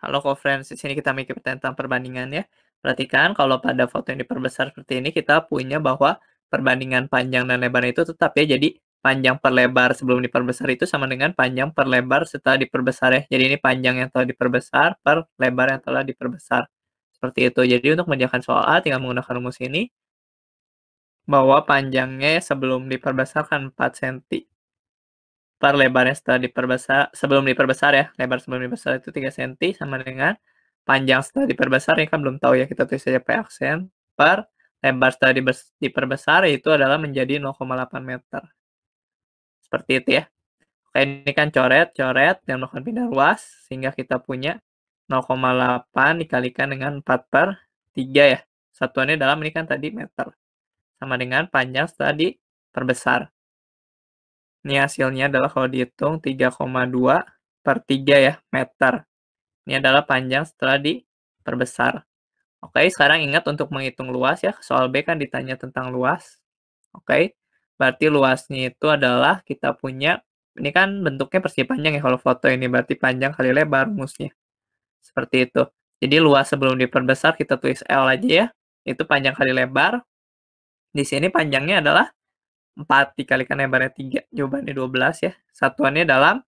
Halo co-friends, di sini kita mikir tentang perbandingan ya. Perhatikan kalau pada foto yang diperbesar seperti ini, kita punya bahwa perbandingan panjang dan lebar itu tetap ya. Jadi panjang per lebar sebelum diperbesar itu sama dengan panjang per lebar setelah diperbesar ya. Jadi ini panjang yang telah diperbesar per lebar yang telah diperbesar. Seperti itu. Jadi untuk menjelaskan soal A, tinggal menggunakan rumus ini. Bahwa panjangnya sebelum diperbesarkan 4 cm per lebarnya setelah diperbesar sebelum diperbesar ya lebar sebelum diperbesar itu 3 cm sama dengan panjang setelah diperbesar ini kan belum tahu ya kita tulis saja p aksen per lebar setelah diperbesar itu adalah menjadi 0,8 meter seperti itu ya oke ini kan coret coret dan melakukan pindah ruas sehingga kita punya 0,8 dikalikan dengan 4 per 3 ya satuannya dalam ini kan tadi meter sama dengan panjang setelah diperbesar ini hasilnya adalah kalau dihitung 3,2 per 3 ya, meter. Ini adalah panjang setelah diperbesar. Oke, sekarang ingat untuk menghitung luas ya. Soal B kan ditanya tentang luas. Oke, berarti luasnya itu adalah kita punya, ini kan bentuknya persegi panjang ya kalau foto ini. Berarti panjang kali lebar rumusnya. Seperti itu. Jadi luas sebelum diperbesar kita tulis L aja ya. Itu panjang kali lebar. Di sini panjangnya adalah 4 dikalikan lebarnya 3. Jawabannya 12 ya. Satuannya dalam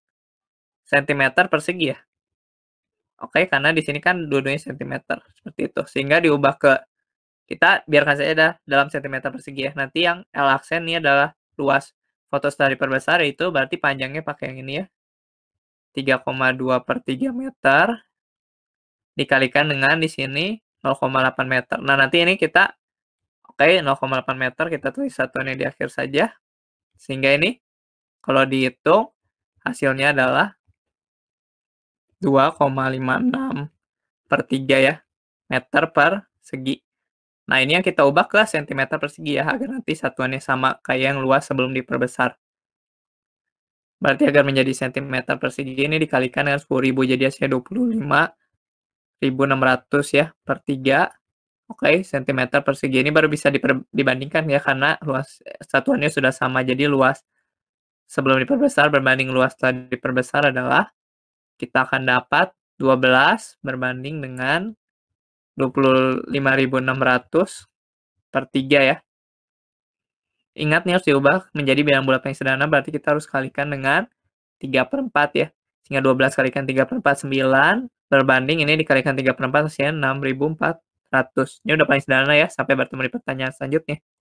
sentimeter persegi ya. Oke, karena di sini kan dua-duanya sentimeter. Seperti itu. Sehingga diubah ke, kita biarkan saja dah dalam sentimeter persegi ya. Nanti yang L aksen ini adalah luas fotos dari perbesar itu berarti panjangnya pakai yang ini ya. 3,2 per 3 meter dikalikan dengan di sini 0,8 meter. Nah, nanti ini kita Oke, 0,8 meter kita tulis satuannya di akhir saja. Sehingga ini kalau dihitung hasilnya adalah 2,56 per 3 ya, meter per segi. Nah, ini yang kita ubah ke cm per segi ya, agar nanti satuannya sama kayak yang luas sebelum diperbesar. Berarti agar menjadi cm persegi ini dikalikan dengan 10.000, jadi hasilnya 25.600 ya, per 3 Oke, cm persegi ini baru bisa diper dibandingkan ya karena luas eh, satuannya sudah sama. Jadi luas sebelum diperbesar berbanding luas setelah diperbesar adalah kita akan dapat 12 berbanding dengan 25.600 per 3 ya. Ingat nih harus diubah menjadi bilangan bulat yang sederhana berarti kita harus kalikan dengan 3 per 4 ya. Sehingga 12 kalikan 3 per 4, 9. Berbanding ini dikalikan 3 per 4 hasilnya 6.400 100. Ini udah paling sederhana ya, sampai bertemu di pertanyaan selanjutnya.